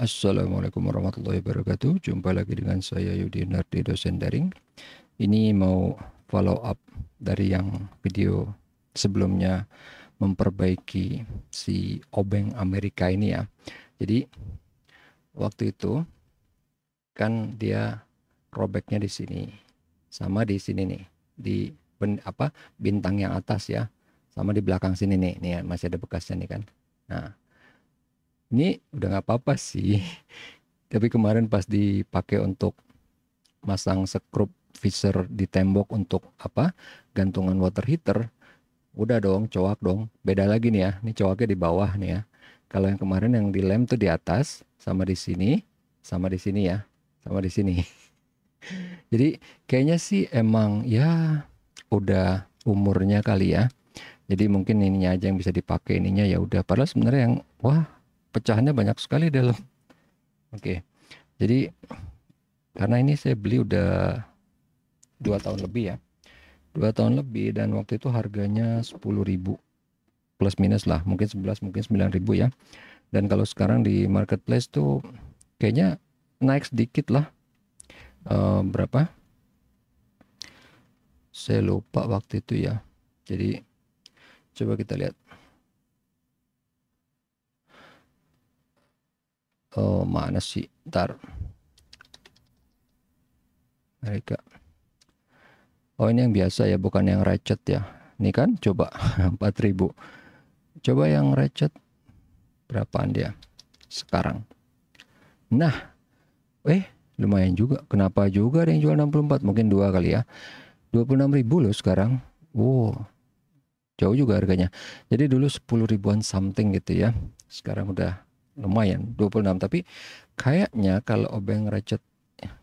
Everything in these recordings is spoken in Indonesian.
Assalamualaikum warahmatullahi wabarakatuh. Jumpa lagi dengan saya Yudi Nardi dosen daring. Ini mau follow up dari yang video sebelumnya memperbaiki si obeng Amerika ini ya. Jadi waktu itu kan dia robeknya di sini sama di sini nih di ben, apa bintang yang atas ya sama di belakang sini nih nih ya, masih ada bekasnya nih kan. Nah, ini udah nggak apa-apa sih tapi kemarin pas dipakai untuk masang sekrup visor di tembok untuk apa gantungan water heater udah dong coak dong beda lagi nih ya ini coaknya di bawah nih ya kalau yang kemarin yang dilem tuh di atas sama di sini sama di sini ya sama di sini jadi kayaknya sih emang ya udah umurnya kali ya jadi mungkin ininya aja yang bisa dipakai ininya ya udah padahal sebenarnya yang wah pecahannya banyak sekali dalam oke okay. jadi karena ini saya beli udah dua tahun lebih ya dua tahun lebih dan waktu itu harganya 10.000 plus minus lah mungkin 11 mungkin 9.000 ya dan kalau sekarang di marketplace tuh kayaknya naik sedikit lah uh, berapa saya lupa waktu itu ya jadi coba kita lihat oh mana sih ntar mereka oh ini yang biasa ya bukan yang ratchet ya ini kan coba 4000 coba yang ratchet berapaan dia sekarang nah eh lumayan juga kenapa juga ada yang jual 64 mungkin dua kali ya 26.000 loh sekarang wow jauh juga harganya jadi dulu 10 ribuan something gitu ya sekarang udah lumayan 26 tapi kayaknya kalau obeng ratchet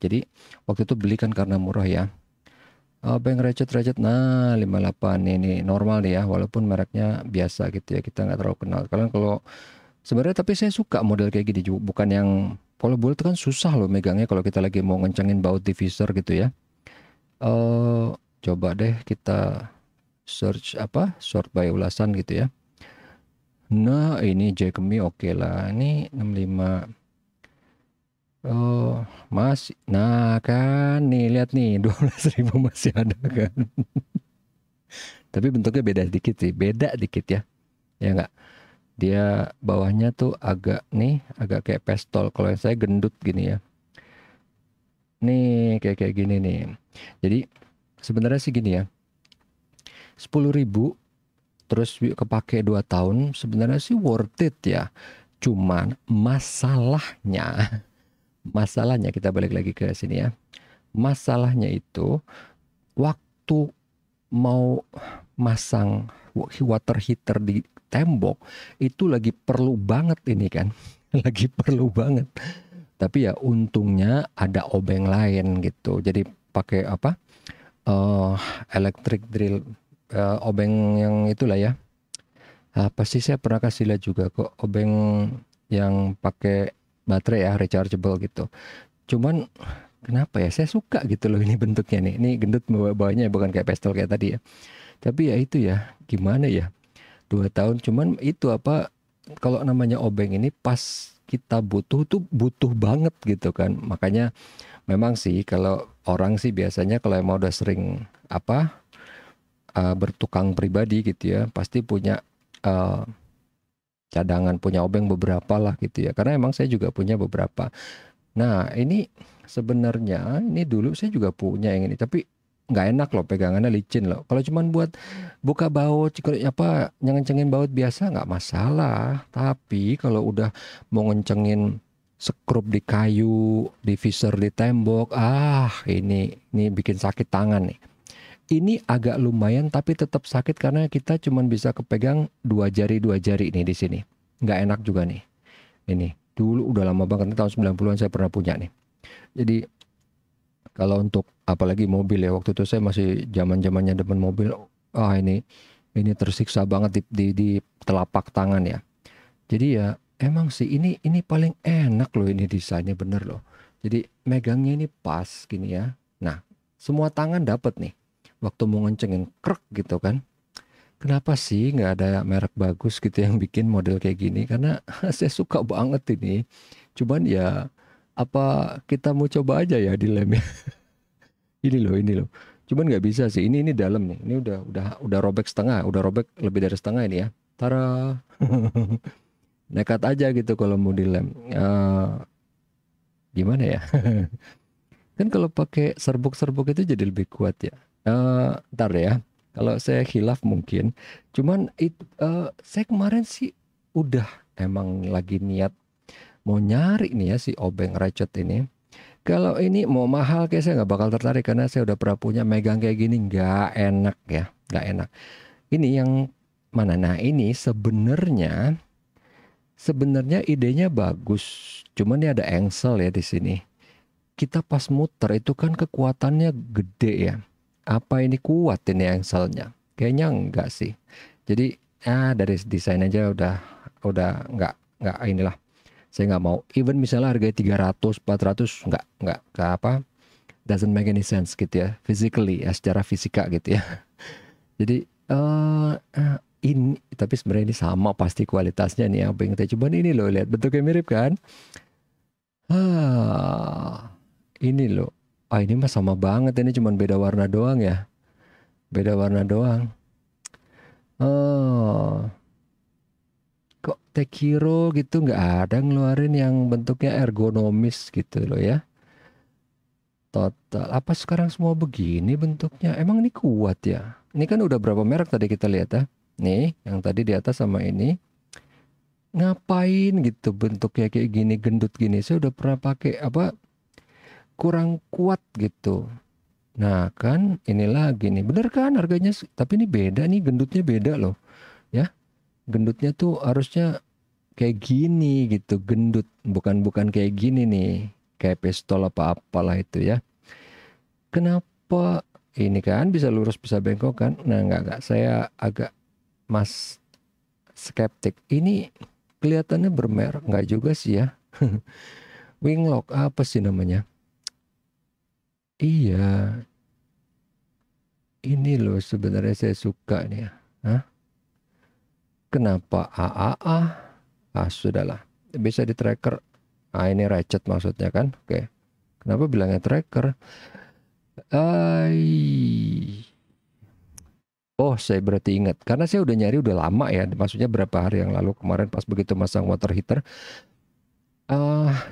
jadi waktu itu belikan karena murah ya obeng ratchet ratchet nah 58 ini normal ya walaupun mereknya biasa gitu ya kita nggak terlalu kenal kalian kalau sebenarnya tapi saya suka model kayak gini juga bukan yang kalau bulat itu kan susah loh megangnya kalau kita lagi mau ngencangin baut diffuser gitu ya uh, coba deh kita search apa sort by ulasan gitu ya Nah, ini Jackmi oke okay lah. Ini 65. Oh, Mas. Nah, kan nih lihat nih 12.000 masih ada kan. Tapi bentuknya beda dikit sih, beda dikit ya. Ya enggak? Dia bawahnya tuh agak nih, agak kayak pestol. Kalau yang saya gendut gini ya. Nih, kayak kayak gini nih. Jadi sebenarnya sih gini ya. 10.000 terus kepake 2 tahun sebenarnya sih worth it ya cuman masalahnya masalahnya kita balik lagi ke sini ya masalahnya itu waktu mau masang water heater di tembok itu lagi perlu banget ini kan lagi perlu banget tapi ya untungnya ada obeng lain gitu jadi pakai apa uh, electric drill uh, obeng yang itulah ya uh, pasti saya pernah kasih lihat juga kok obeng yang pakai baterai ya rechargeable gitu cuman kenapa ya saya suka gitu loh ini bentuknya nih ini gendut bawa bawahnya bukan kayak pistol kayak tadi ya tapi ya itu ya gimana ya dua tahun cuman itu apa kalau namanya obeng ini pas kita butuh tuh butuh banget gitu kan makanya memang sih kalau orang sih biasanya kalau emang udah sering apa uh, bertukang pribadi gitu ya pasti punya uh, cadangan punya obeng beberapa lah gitu ya karena emang saya juga punya beberapa nah ini sebenarnya ini dulu saya juga punya yang ini tapi nggak enak loh pegangannya licin loh kalau cuman buat buka baut apa ngencengin baut biasa nggak masalah tapi kalau udah mau ngencengin sekrup di kayu visor di tembok ah ini ini bikin sakit tangan nih ini agak lumayan tapi tetap sakit karena kita cuma bisa kepegang dua jari dua jari ini di sini nggak enak juga nih ini dulu udah lama banget tahun 90-an saya pernah punya nih jadi kalau untuk apalagi mobil ya waktu itu saya masih zaman zamannya depan mobil ah ini ini tersiksa banget di, di, di telapak tangan ya jadi ya emang sih ini ini paling enak loh ini desainnya bener loh jadi megangnya ini pas gini ya nah semua tangan dapat nih waktu mau ngencengin krek gitu kan kenapa sih nggak ada merek bagus gitu yang bikin model kayak gini karena saya suka banget ini cuman ya apa kita mau coba aja ya di lemnya ini loh ini loh cuman nggak bisa sih ini ini dalam nih ini udah udah udah robek setengah udah robek lebih dari setengah ini ya tara nekat aja gitu kalau mau dilem uh, gimana ya kan kalau pakai serbuk-serbuk itu jadi lebih kuat ya uh, ntar deh ya kalau saya hilaf mungkin cuman it, uh, saya kemarin sih udah emang lagi niat mau nyari nih ya si obeng recet ini kalau ini mau mahal kayak saya nggak bakal tertarik karena saya udah pernah punya megang kayak gini nggak enak ya nggak enak ini yang mana nah ini sebenarnya sebenarnya idenya bagus cuman ini ada engsel ya di sini kita pas muter itu kan kekuatannya gede ya apa ini kuat ini engselnya kayaknya enggak sih jadi ah dari desain aja udah udah enggak enggak inilah saya enggak mau even misalnya harga 300 400 enggak enggak ke apa doesn't make any sense gitu ya physically ya secara fisika gitu ya jadi uh, ini tapi sebenarnya ini sama pasti kualitasnya nih yang pengen kita coba ini loh lihat bentuknya mirip kan ah, ini loh ah ini mah sama banget ini cuman beda warna doang ya beda warna doang oh kok Tekiro gitu nggak ada ngeluarin yang bentuknya ergonomis gitu loh ya total apa sekarang semua begini bentuknya emang ini kuat ya ini kan udah berapa merek tadi kita lihat ya nih yang tadi di atas sama ini ngapain gitu bentuknya kayak gini gendut gini saya udah pernah pakai apa kurang kuat gitu. Nah kan ini lagi nih bener kan harganya tapi ini beda nih gendutnya beda loh ya gendutnya tuh harusnya kayak gini gitu gendut bukan bukan kayak gini nih kayak pistol apa apalah itu ya kenapa ini kan bisa lurus bisa bengkok kan nah nggak nggak saya agak mas skeptik ini kelihatannya bermerek nggak juga sih ya winglock apa sih namanya Iya. Ini loh sebenarnya saya suka nih. Ya. Hah? Kenapa AAA? Ah, ah, ah. ah, sudahlah. Bisa di tracker. Ah, ini ratchet maksudnya kan? Oke. Kenapa bilangnya tracker? Ay. Oh, saya berarti ingat. Karena saya udah nyari udah lama ya. Maksudnya berapa hari yang lalu kemarin pas begitu masang water heater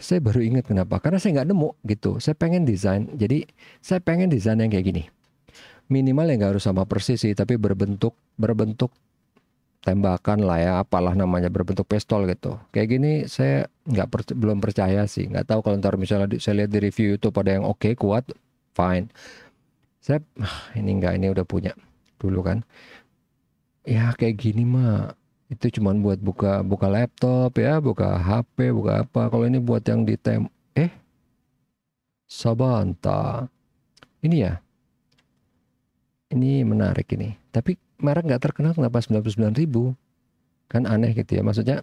saya baru ingat kenapa. Karena saya nggak nemu gitu. Saya pengen desain. Jadi saya pengen desain yang kayak gini. Minimal yang nggak harus sama persis sih, tapi berbentuk berbentuk tembakan lah ya, apalah namanya berbentuk pistol gitu. Kayak gini saya nggak per, belum percaya sih. Nggak tahu kalau ntar misalnya di, saya lihat di review itu pada yang oke okay, kuat, fine. Saya ini nggak ini udah punya dulu kan. Ya kayak gini mah itu cuman buat buka buka laptop ya buka HP buka apa kalau ini buat yang di tem eh Sabanta ini ya ini menarik ini tapi merek nggak terkenal kenapa sembilan ribu kan aneh gitu ya maksudnya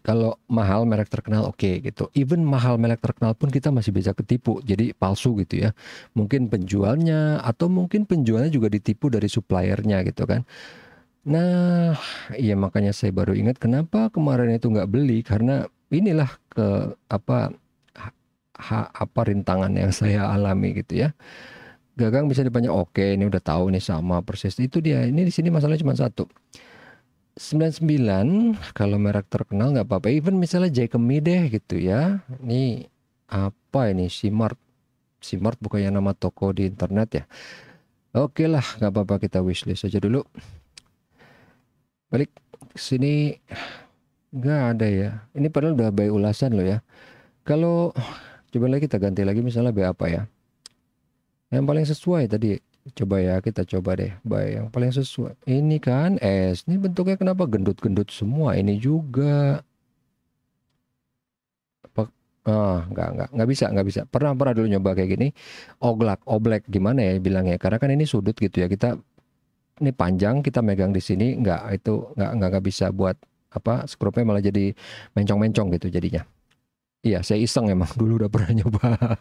kalau mahal merek terkenal oke okay, gitu. Even mahal merek terkenal pun kita masih bisa ketipu. Jadi palsu gitu ya. Mungkin penjualnya atau mungkin penjualnya juga ditipu dari suppliernya gitu kan. Nah, iya makanya saya baru ingat kenapa kemarin itu nggak beli karena inilah ke apa ha, apa rintangan yang saya alami gitu ya. Gagang bisa dipanjang, oke ini udah tahu nih sama persis. Itu dia. Ini di sini masalahnya cuma satu. 99 kalau merek terkenal nggak apa-apa. Even misalnya Jacquemus deh gitu ya. Ini apa ini Simart? Simart bukannya nama toko di internet ya. Oke okay lah, nggak apa-apa kita wishlist aja dulu balik sini nggak ada ya ini padahal udah by ulasan loh ya kalau coba lagi kita ganti lagi misalnya by apa ya yang paling sesuai tadi coba ya kita coba deh by yang paling sesuai ini kan es ini bentuknya kenapa gendut-gendut semua ini juga Ah, nggak nggak nggak bisa nggak bisa. Pernah pernah dulu nyoba kayak gini, oglak, oblek gimana ya bilangnya? Karena kan ini sudut gitu ya. Kita ini panjang kita megang di sini nggak itu nggak nggak bisa buat apa skrupnya malah jadi mencong-mencong gitu jadinya. Iya, saya iseng emang dulu udah pernah nyoba.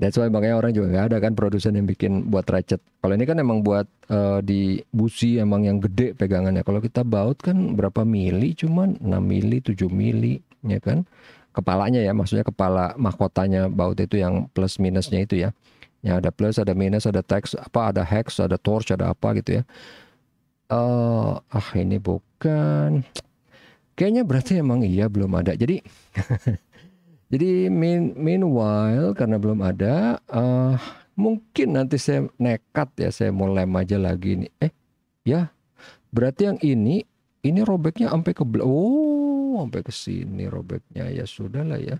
That's why makanya orang juga nggak ada kan produsen yang bikin buat ratchet. Kalau ini kan emang buat uh, di busi emang yang gede pegangannya. Kalau kita baut kan berapa mili cuman 6 mili, 7 mili ya kan. Kepalanya ya, maksudnya kepala mahkotanya baut itu yang plus minusnya itu ya ya ada plus ada minus ada text apa ada hex ada torch ada apa gitu ya uh, ah ini bukan kayaknya berarti emang iya belum ada jadi jadi mean, meanwhile karena belum ada uh, mungkin nanti saya nekat ya saya mau lem aja lagi ini. eh ya berarti yang ini ini robeknya sampai ke oh sampai ke sini robeknya ya sudahlah ya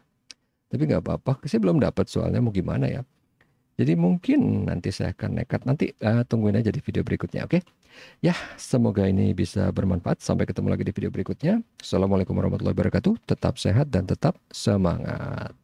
tapi nggak apa-apa saya belum dapat soalnya mau gimana ya jadi mungkin nanti saya akan nekat. Nanti uh, tungguin aja di video berikutnya, oke? Okay? Ya, semoga ini bisa bermanfaat. Sampai ketemu lagi di video berikutnya. Assalamualaikum warahmatullahi wabarakatuh. Tetap sehat dan tetap semangat.